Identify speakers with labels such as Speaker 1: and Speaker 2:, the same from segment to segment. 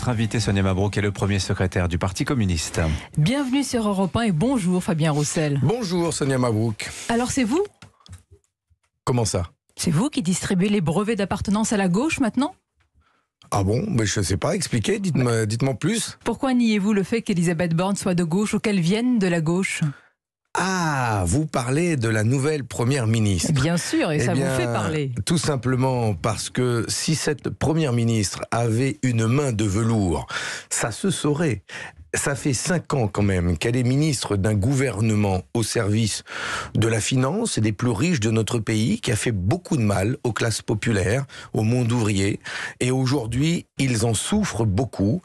Speaker 1: Notre invité Sonia Mabrouk est le premier secrétaire du Parti communiste.
Speaker 2: Bienvenue sur Europe 1 et bonjour Fabien Roussel. Bonjour Sonia Mabrouk. Alors c'est vous Comment ça C'est vous qui distribuez les brevets d'appartenance à la gauche maintenant
Speaker 1: ah bon mais ben, Je ne sais pas, expliquez, dites-moi dites plus.
Speaker 2: Pourquoi niez-vous le fait qu'Elisabeth Borne soit de gauche ou qu'elle vienne de la gauche
Speaker 1: ah, vous parlez de la nouvelle première ministre. Bien sûr, et eh ça vous fait parler. Tout simplement parce que si cette première ministre avait une main de velours, ça se saurait ça fait cinq ans quand même qu'elle est ministre d'un gouvernement au service de la finance et des plus riches de notre pays, qui a fait beaucoup de mal aux classes populaires, au monde ouvrier, et aujourd'hui ils en souffrent beaucoup.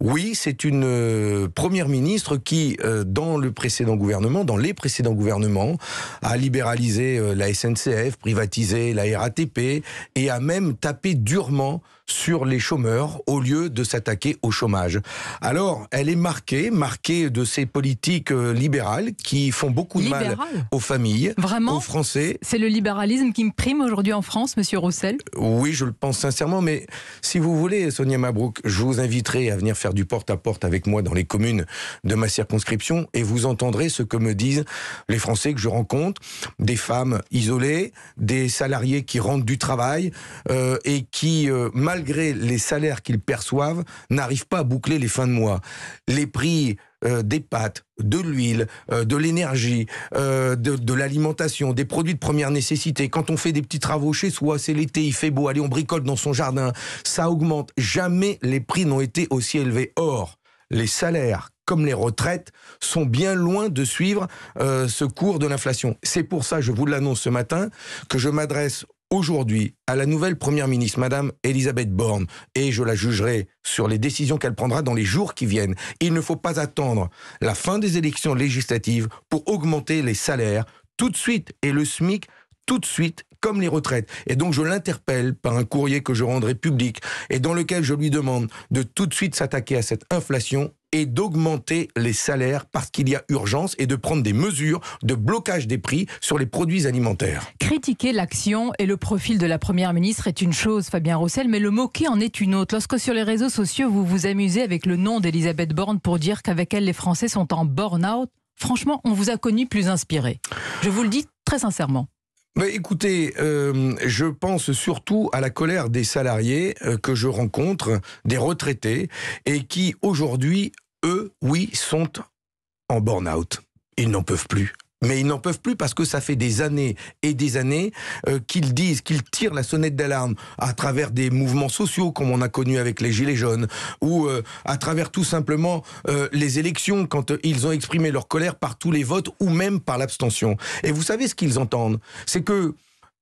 Speaker 1: Oui, c'est une euh, première ministre qui, euh, dans le précédent gouvernement, dans les précédents gouvernements, a libéralisé euh, la SNCF, privatisé la RATP et a même tapé durement sur les chômeurs au lieu de s'attaquer au chômage. Alors, elle est marquée, marquée de ces politiques euh, libérales qui font beaucoup de mal aux familles, Vraiment aux Français.
Speaker 2: C'est le libéralisme qui me prime aujourd'hui en France, Monsieur Roussel
Speaker 1: Oui, je le pense sincèrement, mais si vous voulez, Sonia Mabrouk, je vous inviterai à venir faire du porte-à-porte avec moi dans les communes de ma circonscription et vous entendrez ce que me disent les Français que je rencontre, des femmes isolées, des salariés qui rentrent du travail euh, et qui, euh, malgré les salaires qu'ils perçoivent, n'arrivent pas à boucler les fins de mois. Les prix euh, des pâtes, de l'huile, euh, de l'énergie, euh, de, l'alimentation, des produits de première nécessité. Quand on fait des petits travaux chez soi, c'est l'été, il fait beau, allez, on bricole dans son jardin, ça augmente. Jamais les prix n'ont été aussi élevés. Or, les salaires comme les retraites, sont bien loin de suivre ce cours de l'inflation. C'est pour ça, je vous l'annonce ce matin, que je m'adresse aujourd'hui à la nouvelle Première ministre, Madame Elisabeth Borne, et je la jugerai sur les décisions qu'elle prendra dans les jours qui viennent. Il ne faut pas attendre la fin des élections législatives pour augmenter les salaires tout de suite et le SMIC tout de suite comme les retraites. Et donc je l'interpelle par un courrier que je rendrai public et dans lequel je lui demande de tout de suite s'attaquer à cette inflation et d'augmenter les salaires parce qu'il y a urgence et de prendre des mesures de blocage des prix sur les produits alimentaires.
Speaker 2: Critiquer l'action et le profil de la Première ministre est une chose, Fabien Roussel, mais le moquer en est une autre. Lorsque sur les réseaux sociaux, vous vous amusez avec le nom d'Elisabeth Borne pour dire qu'avec elle, les Français sont en burn-out, franchement, on vous a connu plus inspiré. Je vous le dis très sincèrement
Speaker 1: écoutez, euh, je pense surtout à la colère des salariés euh, que je rencontre, des retraités, et qui aujourd'hui, eux, oui, sont en burn-out. Ils n'en peuvent plus. Mais ils n'en peuvent plus parce que ça fait des années et des années euh, qu'ils disent, qu'ils tirent la sonnette d'alarme à travers des mouvements sociaux comme on a connu avec les Gilets jaunes ou euh, à travers tout simplement euh, les élections quand ils ont exprimé leur colère par tous les votes ou même par l'abstention. Et vous savez ce qu'ils entendent C'est que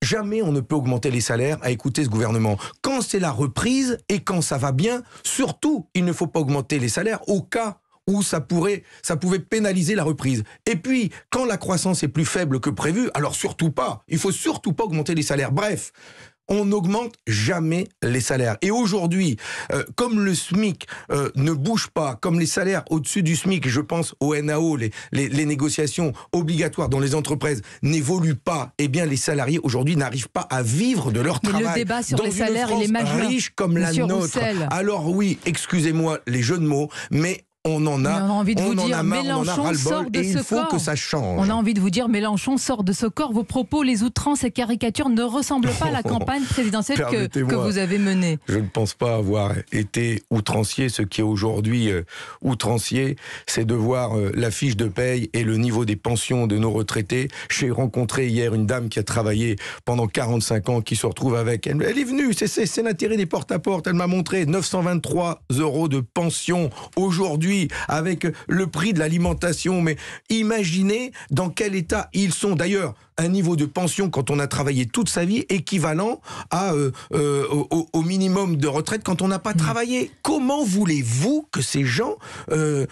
Speaker 1: Jamais on ne peut augmenter les salaires à écouter ce gouvernement. Quand c'est la reprise et quand ça va bien, surtout, il ne faut pas augmenter les salaires au cas où ça pourrait, ça pouvait pénaliser la reprise. Et puis, quand la croissance est plus faible que prévu, alors surtout pas. Il faut surtout pas augmenter les salaires. Bref. On n'augmente jamais les salaires. Et aujourd'hui, euh, comme le SMIC euh, ne bouge pas, comme les salaires au-dessus du SMIC, je pense au NAO, les, négociations obligatoires dans les entreprises n'évoluent pas, eh bien les salariés aujourd'hui n'arrivent pas à vivre de leur Mais Le débat sur les salaires, il est majeur. comme la nôtre. Alors oui, excusez-moi les jeux de mots, mais on en a, on a envie de vous dire, a Mélenchon sort de et ce il faut que ça change. On
Speaker 2: a envie de vous dire, Mélenchon sort de ce corps. Vos propos, les outrances et caricatures ne ressemblent pas à la oh, campagne présidentielle que, vous avez menée.
Speaker 1: Je ne pense pas avoir été outrancier. Ce qui est aujourd'hui euh, outrancier, c'est de voir euh, la fiche de paye et le niveau des pensions de nos retraités. J'ai rencontré hier une dame qui a travaillé pendant 45 ans, qui se retrouve avec. Elle, elle est venue, c'est l'intérêt des porte à -porte. Elle m'a montré 923 euros de pension aujourd'hui avec le prix de l'alimentation, mais imaginez dans quel état ils sont. D'ailleurs, un niveau de pension quand on a travaillé toute sa vie équivalent euh, euh, au, minimum de retraite quand on n'a pas mmh. travaillé. Comment voulez-vous que ces gens euh,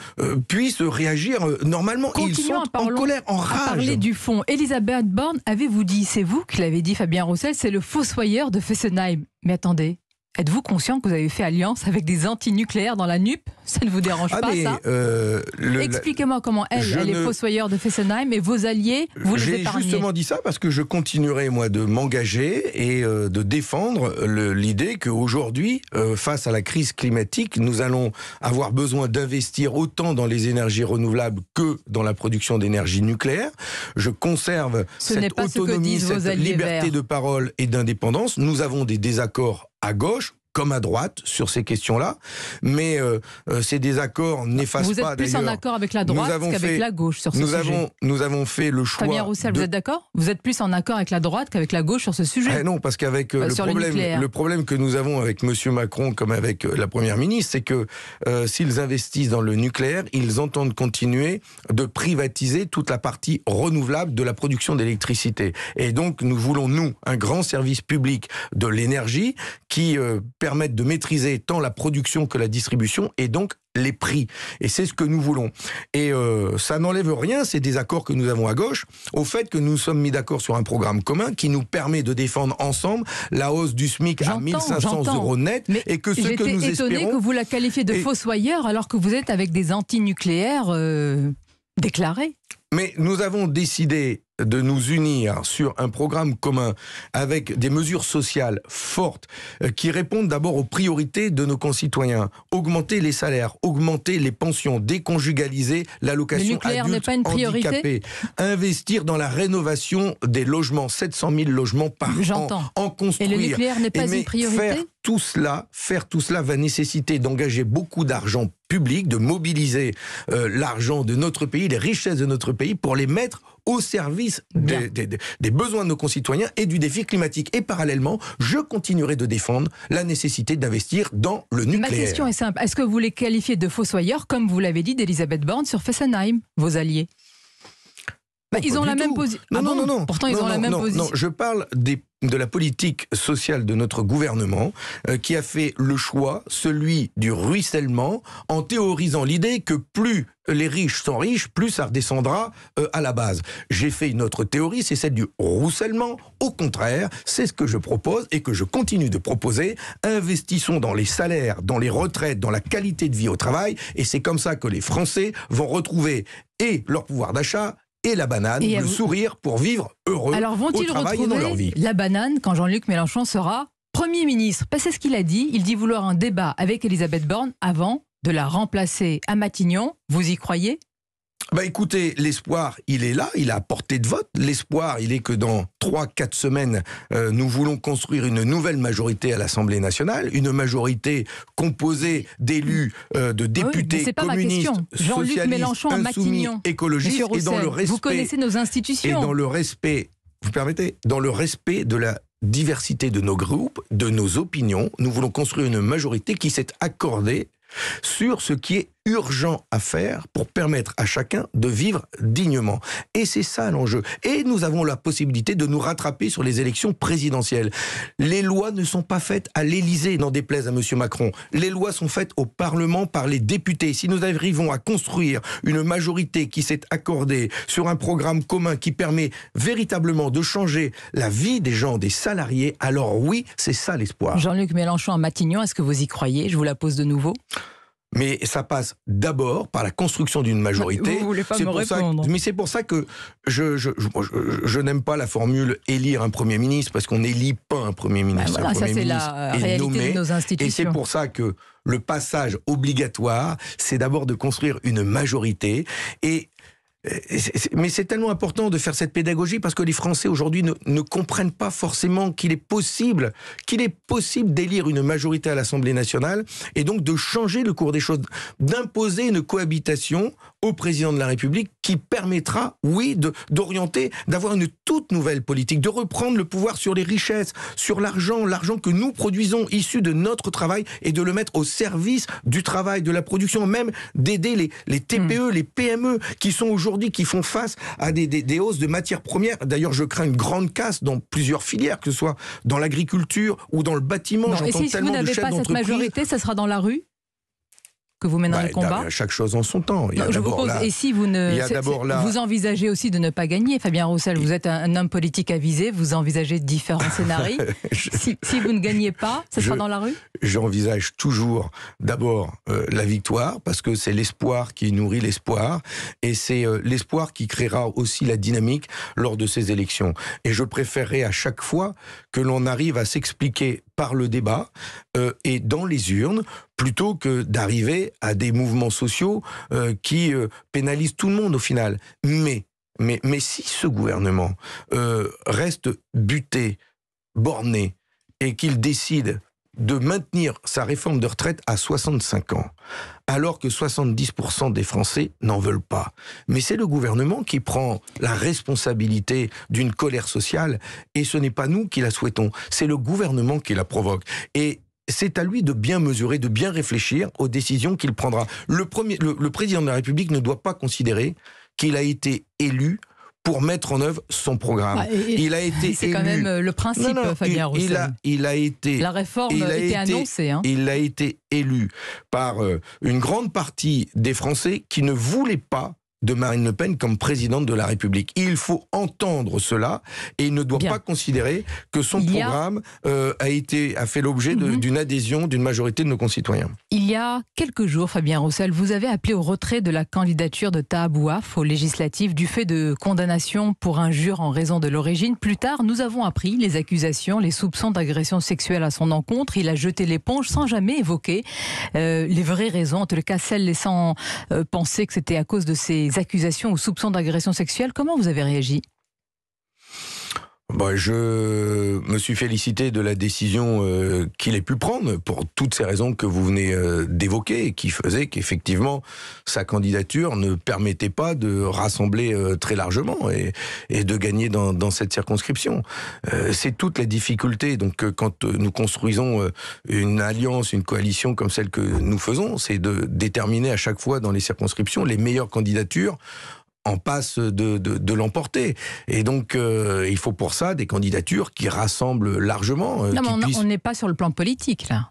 Speaker 1: puissent réagir normalement Ils sont en
Speaker 2: colère, en rage. À parler du fond. Elisabeth Borne, avez-vous dit, c'est vous qui l'avez dit, Fabien Roussel, c'est le fossoyeur de Fessenheim. Mais attendez, Êtes-vous conscient que vous avez fait alliance avec des antinucléaires dans la NUP Ça ne vous dérange ah, pas, ça
Speaker 1: euh, Expliquez-moi
Speaker 2: comment elle, elle est fossoyeur de Fessenheim et vos alliés, vous les épargnez. J'ai justement
Speaker 1: dit ça parce que je continuerai, moi, de m'engager et euh, de défendre l'idée qu'aujourd'hui, euh, face à la crise climatique, nous allons avoir besoin d'investir autant dans les énergies renouvelables que dans la production d'énergie nucléaire. Je conserve cette autonomie, cette liberté de parole et d'indépendance. Nous avons des désaccords à gauche comme à droite sur ces questions-là, mais c'est euh, euh, ces désaccords n'effacent pas. Vous êtes plus en accord
Speaker 2: avec la droite qu'avec la gauche sur ce nous sujet. Avons,
Speaker 1: nous avons fait le choix. Fabien Roussel, vous êtes
Speaker 2: d'accord Vous êtes plus en accord avec la droite qu'avec la gauche sur ce sujet ah Non, parce qu'avec euh, le,
Speaker 1: problème, que nous avons avec M. Macron comme avec la Première ministre, c'est que s'ils investissent dans le nucléaire, ils entendent continuer de privatiser toute la partie renouvelable de la production d'électricité. Et donc, nous voulons, nous, un grand service public de l'énergie qui permettre de maîtriser tant la production que la distribution et donc les prix. Et c'est ce que nous voulons. Et euh, ça n'enlève rien, ces désaccords que nous avons à gauche, au fait que nous sommes mis d'accord sur un programme commun qui nous permet de défendre ensemble la hausse du SMIC à 1500 euros net et que ce que nous que
Speaker 2: vous la qualifiez de et... fossoyeur alors que vous êtes avec des antinucléaires euh, déclarés.
Speaker 1: Mais nous avons décidé de nous unir sur un programme commun avec des mesures sociales fortes euh, qui répondent d'abord aux priorités de nos concitoyens. Augmenter les salaires, augmenter les pensions, déconjugaliser l'allocation adulte pas investir dans la rénovation des logements, 700 000 logements par an, en construire. Et le nucléaire n'est pas une priorité faire tout cela, faire tout cela va nécessiter d'engager beaucoup d'argent public, de mobiliser euh, l'argent de notre pays, les richesses de notre pays pour les mettre au service des, besoins de nos concitoyens et du défi climatique. Et parallèlement, je continuerai de défendre la nécessité d'investir dans le nucléaire. Ma question
Speaker 2: est simple. Est-ce que vous les qualifiez de fossoyeurs, comme vous l'avez dit d'Elisabeth Borne sur Fessenheim, vos alliés bah, ils ont la même position. Ah non, non, non, Pourtant, ils ont la même position. Non,
Speaker 1: je parle de la politique sociale de notre gouvernement euh, qui a fait le choix, celui du ruissellement, en théorisant l'idée que plus les riches sont riches, plus ça redescendra euh, à la base. J'ai fait une autre théorie, c'est celle du ruissellement. Au contraire, c'est ce que je propose et que je continue de proposer. Investissons dans les salaires, dans les retraites, dans la qualité de vie au travail, et c'est comme ça que les Français vont retrouver et leur pouvoir d'achat et la banane, le sourire pour vivre heureux Alors vont-ils retrouver leur vie.
Speaker 2: la banane quand Jean-Luc Mélenchon sera Premier ministre Parce ben, c'est ce qu'il a dit, il dit vouloir un débat avec Elisabeth Borne avant de la remplacer à Matignon. Vous y croyez
Speaker 1: ah bah écoutez, l'espoir, il est là, il a porté de vote. L'espoir, il est que dans 3-4 semaines, euh, nous voulons construire une nouvelle majorité à l'Assemblée nationale, une majorité composée d'élus, euh, de ah députés communistes, socialistes, Mélenchon insoumis, écologistes, et dans le respect... Vous connaissez nos
Speaker 2: institutions. Et dans le
Speaker 1: respect, vous permettez, dans le respect de la diversité de nos groupes, de nos opinions, nous voulons construire une majorité qui s'est accordée sur ce qui est urgent à faire pour permettre à chacun de vivre dignement. Et c'est ça l'enjeu. Et nous avons la possibilité de nous rattraper sur les élections présidentielles. Les lois ne sont pas faites à l'Élysée, n'en déplaise à M. Macron. Les lois sont faites au Parlement par les députés. Si nous arrivons à construire une majorité qui s'est accordée sur un programme commun qui permet véritablement de changer la vie des gens, des salariés, alors oui, c'est ça l'espoir.
Speaker 2: Jean-Luc Mélenchon à Matignon, est-ce que vous y croyez Je vous la pose de nouveau.
Speaker 1: Mais ça passe d'abord par la construction d'une majorité. Vous voulez pas me répondre.
Speaker 2: mais c'est pour ça que
Speaker 1: je, n'aime pas la formule élire un Premier ministre, parce qu'on n'élit pas un Premier ben ministre. c'est la réalité de nos institutions. Et c'est pour ça que le passage obligatoire, c'est d'abord de construire une majorité. Et mais c'est tellement important de faire cette pédagogie parce que les Français aujourd'hui ne, comprennent pas forcément qu'il est possible, qu'il est possible d'élire une majorité à l'Assemblée nationale et donc de changer le cours des choses, d'imposer une cohabitation au président de la République qui permettra, oui, d'orienter, d'avoir une toute nouvelle politique, de reprendre le pouvoir sur les richesses, sur l'argent, l'argent que nous produisons issu de notre travail et de le mettre au service du travail, de la production, même d'aider les, TPE, les PME hmm. e, qui sont aujourd'hui, qui font face à des, hausses de matières premières. D'ailleurs, je crains une grande casse dans plusieurs filières, que ce soit dans l'agriculture ou dans le bâtiment. J'entends si vous n'avez pas cette majorité,
Speaker 2: ça sera dans la rue que vous mène bah, le combat
Speaker 1: Chaque chose en son temps. je vous pose, et si
Speaker 2: vous ne. vous envisagez aussi de ne pas gagner, Fabien Roussel. Vous êtes un, homme politique avisé, vous envisagez différents scénarios. si, vous ne gagnez pas, ce sera dans la rue
Speaker 1: J'envisage toujours d'abord euh, la victoire, parce que c'est l'espoir qui nourrit l'espoir, et c'est euh, l'espoir qui créera aussi la dynamique lors de ces élections. Et je préférerais à chaque fois que l'on arrive à s'expliquer par le débat euh, et dans les urnes plutôt que d'arriver à des mouvements sociaux euh, qui euh, pénalisent tout le monde au final. Mais, mais, mais si ce gouvernement reste buté, borné, et qu'il décide de maintenir sa réforme de retraite à 65 ans, alors que 70% des Français n'en veulent pas. Mais c'est le gouvernement qui prend la responsabilité d'une colère sociale, et ce n'est pas nous qui la souhaitons, c'est le gouvernement qui la provoque. Et c'est à lui de bien mesurer, de bien réfléchir aux décisions qu'il prendra. Le, premier, président de la République ne doit pas considérer qu'il a été élu pour mettre en œuvre son programme. Ah, il a été c'est quand même euh, le principe, euh, Fabien Roussel. Il a, été la réforme a, été, annoncée. Hein. Il a été élu par euh, une grande partie des Français qui ne voulaient pas de Marine Le Pen comme présidente de la République. Il faut entendre cela et il ne doit pas considérer que son programme euh, a, été, a fait l'objet mhm. d'une adhésion d'une majorité de nos concitoyens.
Speaker 2: Il y a quelques jours, Fabien Roussel, vous avez appelé au retrait de la candidature de Tahabouaf aux législatif du fait de condamnation pour injure en raison de l'origine. Plus tard, nous avons appris les accusations, les soupçons d'agression sexuelle à son encontre. Il a jeté l'éponge sans jamais évoquer euh, les vraies raisons, en tout cas celles laissant euh, penser que c'était à cause de ses accusations ou soupçons d'agression sexuelle. Comment vous avez réagi
Speaker 1: bah, je me suis félicité de la décision euh, qu'il ait pu prendre pour toutes ces raisons que vous venez euh, d'évoquer et qui faisaient qu'effectivement sa candidature ne permettait pas de rassembler euh, très largement et, de gagner dans, dans cette circonscription. C'est toute la difficulté. Donc quand nous construisons une alliance, une coalition comme celle que nous faisons, c'est de déterminer à chaque fois dans les circonscriptions les meilleures candidatures en passe de, l'emporter. Et donc, euh, il faut pour ça des candidatures qui rassemblent largement.
Speaker 2: Euh, non, mais on n'est pas sur le plan politique, là.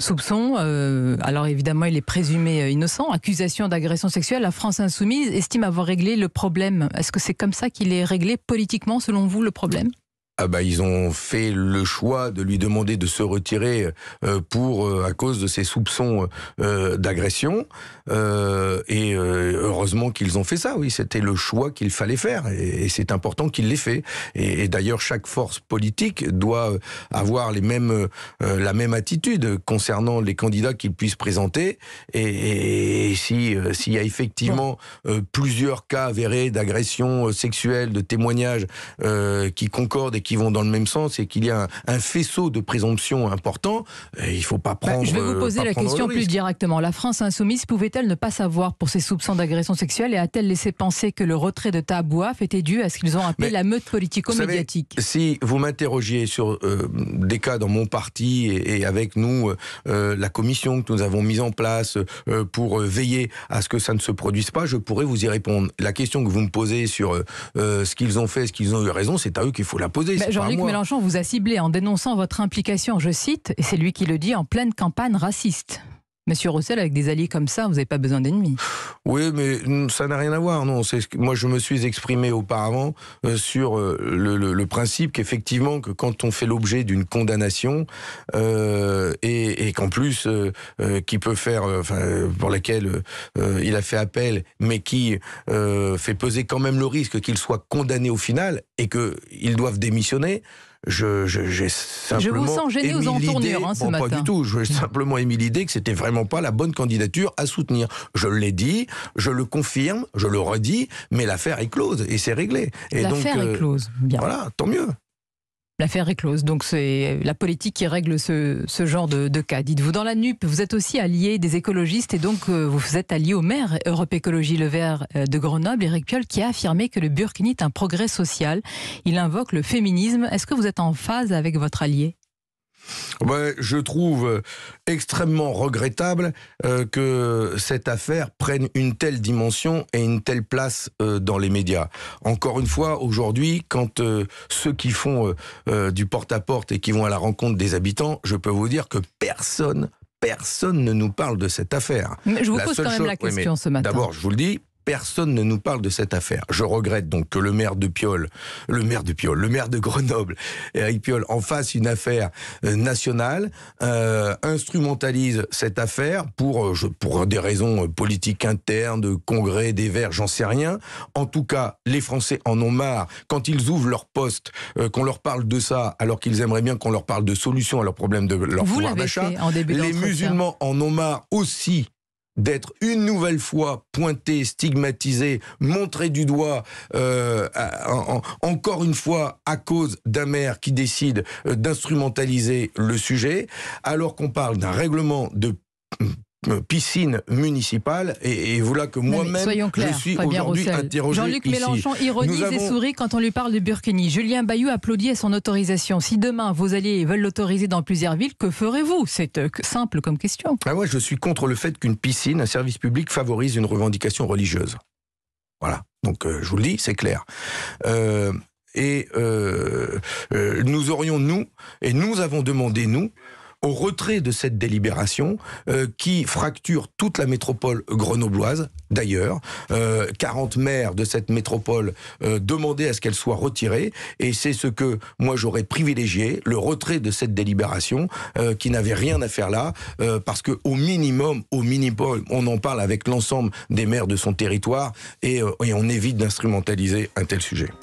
Speaker 2: Soupçon, euh, alors évidemment il est présumé innocent, accusation d'agression sexuelle, la France insoumise estime avoir réglé le problème. Est-ce que c'est comme ça qu'il est réglé politiquement selon vous le problème
Speaker 1: ah bah ils ont fait le choix de lui demander de se retirer euh, pour euh, à cause de ses soupçons euh, d'agression et heureusement qu'ils ont fait ça oui c'était le choix qu'il fallait faire et c'est important qu'il l'ait fait et d'ailleurs chaque force politique doit avoir les mêmes la même attitude concernant les candidats qu'ils puissent présenter et, si s'il y a effectivement plusieurs cas avérés d'agression sexuelle de témoignages qui concordent qui vont dans le même sens et qu'il y a un, faisceau de présomption important, euh, il ne faut pas prendre. Bah, je vais vous poser euh, la question plus
Speaker 2: directement. La France insoumise pouvait-elle ne pas savoir pour ses soupçons d'agression sexuelle et a-t-elle laissé penser que le retrait de Tabouaf était dû à ce qu'ils ont appelé la meute politico-médiatique
Speaker 1: Si vous m'interrogiez sur euh, des cas dans mon parti et, avec nous, la commission que nous avons mise en place pour veiller à ce que ça ne se produise pas, je pourrais vous y répondre. La question que vous me posez sur ce qu'ils ont fait, ce qu'ils ont eu raison, c'est à eux qu'il faut la poser. Jean-Luc Mélenchon
Speaker 2: vous a ciblé en dénonçant votre implication, je cite, et c'est lui qui le dit, en pleine campagne raciste. Monsieur Roussel, avec des alliés comme ça, vous n'avez pas besoin d'ennemis.
Speaker 1: Oui, mais ça n'a rien à voir. Non, moi je me suis exprimé auparavant euh, sur euh, le, principe qu'effectivement que quand on fait l'objet d'une condamnation euh, et, et qu'en plus qui peut faire, enfin, pour laquelle il a fait appel, mais qui fait peser quand même le risque qu'il soit condamné au final et qu'ils doivent démissionner je, je, j'ai simplement je vous sens gêné aux entournures hein, ce matin. Pas du tout. je J'ai simplement émis l'idée que c'était vraiment pas la bonne candidature à soutenir. Je l'ai dit, je le confirme, je le redis, mais l'affaire est close et c'est réglé. Et l'affaire donc, est euh, close. Bien. Voilà, tant
Speaker 2: mieux. L'affaire est close. Donc c'est la politique qui règle ce, genre de, cas. Dites-vous, dans la NUP, vous êtes aussi allié des écologistes et donc euh, vous êtes allié au maire Europe Écologie Le Vert euh, de Grenoble, Eric Piolle, qui a affirmé que le Burkini est un progrès social. Il invoque le féminisme. Est-ce que vous êtes en phase avec votre allié
Speaker 1: je trouve extrêmement regrettable euh, que cette affaire prenne une telle dimension et une telle place euh, dans les médias. Encore une fois, aujourd'hui, quand euh, ceux qui font du porte-à-porte et qui vont à la rencontre des habitants, je peux vous dire que personne personne ne nous parle de cette affaire. Mais je vous pose quand même la question ce matin. D'abord, je vous le dis, personne ne nous parle de cette affaire. Je regrette donc que le maire de Piolle, le maire de Piolle, le maire de Grenoble, Eric Piolle, en fasse une affaire euh, nationale, euh, instrumentalise cette affaire pour, euh, pour des raisons politiques internes, de congrès, des Verts, j'en sais rien. En tout cas, les Français en ont marre quand ils ouvrent leur poste, qu'on leur parle de ça, alors qu'ils aimeraient bien qu'on leur parle de solutions à leurs problème de leur Vous pouvoir d'achat. Les musulmans en ont marre aussi d'être une nouvelle fois pointé, stigmatisé, montré du doigt, euh, encore une fois à cause d'un maire qui décide euh, d'instrumentaliser le sujet, alors qu'on parle d'un règlement de euh, piscine municipale. Et, voilà que moi-même, je suis aujourd'hui interrogé. Jean-Luc Mélenchon ironise et sourit
Speaker 2: quand on lui parle de Burkini. Julien Bayou applaudit à son autorisation. Si demain vos alliés veulent l'autoriser dans plusieurs villes, que ferez-vous C'est euh, simple comme question. Ah, moi, je suis
Speaker 1: contre le fait qu'une piscine, un service public, favorise une revendication religieuse. Voilà. Donc, euh, je vous le dis, c'est clair. et nous aurions, nous, et nous avons demandé, nous, au retrait de cette délibération euh, qui fracture toute la métropole grenobloise, d'ailleurs. 40 euh, maires de cette métropole euh, demandaient à ce qu'elle soit retirée, et c'est ce que moi j'aurais privilégié, le retrait de cette délibération qui n'avait rien à faire là, parce qu'au minimum, au minimum, on en parle avec l'ensemble des maires de son territoire et on évite d'instrumentaliser un tel sujet.